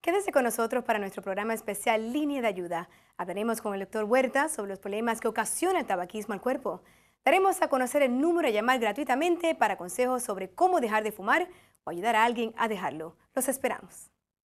Quédese con nosotros para nuestro programa especial Línea de Ayuda. Hablaremos con el doctor Huerta sobre los problemas que ocasiona el tabaquismo al cuerpo. Daremos a conocer el número a llamar gratuitamente para consejos sobre cómo dejar de fumar o ayudar a alguien a dejarlo. Los esperamos.